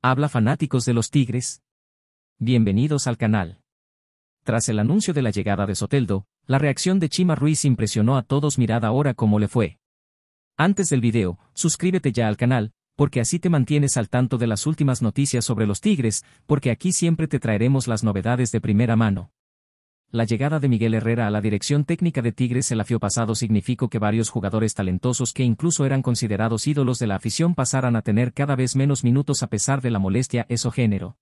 Habla fanáticos de los Tigres. Bienvenidos al canal. Tras el anuncio de la llegada de Soteldo, la reacción de Chima Ruiz impresionó a todos mirad ahora cómo le fue. Antes del video, suscríbete ya al canal, porque así te mantienes al tanto de las últimas noticias sobre los Tigres, porque aquí siempre te traeremos las novedades de primera mano. La llegada de Miguel Herrera a la dirección técnica de Tigres el afio pasado significó que varios jugadores talentosos que incluso eran considerados ídolos de la afición pasaran a tener cada vez menos minutos a pesar de la molestia eso género.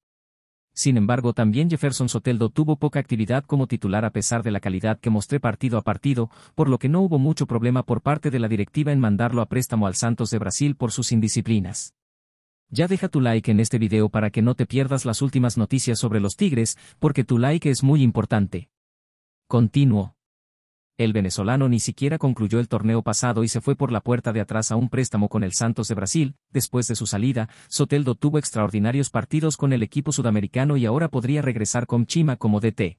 Sin embargo, también Jefferson Soteldo tuvo poca actividad como titular a pesar de la calidad que mostré partido a partido, por lo que no hubo mucho problema por parte de la directiva en mandarlo a préstamo al Santos de Brasil por sus indisciplinas. Ya deja tu like en este video para que no te pierdas las últimas noticias sobre los Tigres, porque tu like es muy importante. Continuo. El venezolano ni siquiera concluyó el torneo pasado y se fue por la puerta de atrás a un préstamo con el Santos de Brasil. Después de su salida, Soteldo tuvo extraordinarios partidos con el equipo sudamericano y ahora podría regresar con Chima como DT.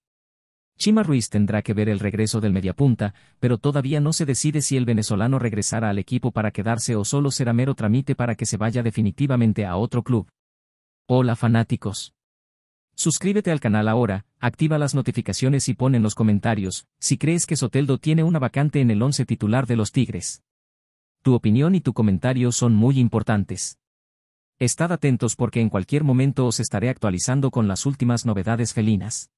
Chima Ruiz tendrá que ver el regreso del mediapunta, pero todavía no se decide si el venezolano regresará al equipo para quedarse o solo será mero trámite para que se vaya definitivamente a otro club. Hola fanáticos. Suscríbete al canal ahora, activa las notificaciones y pon en los comentarios si crees que Soteldo tiene una vacante en el once titular de los Tigres. Tu opinión y tu comentario son muy importantes. Estad atentos porque en cualquier momento os estaré actualizando con las últimas novedades felinas.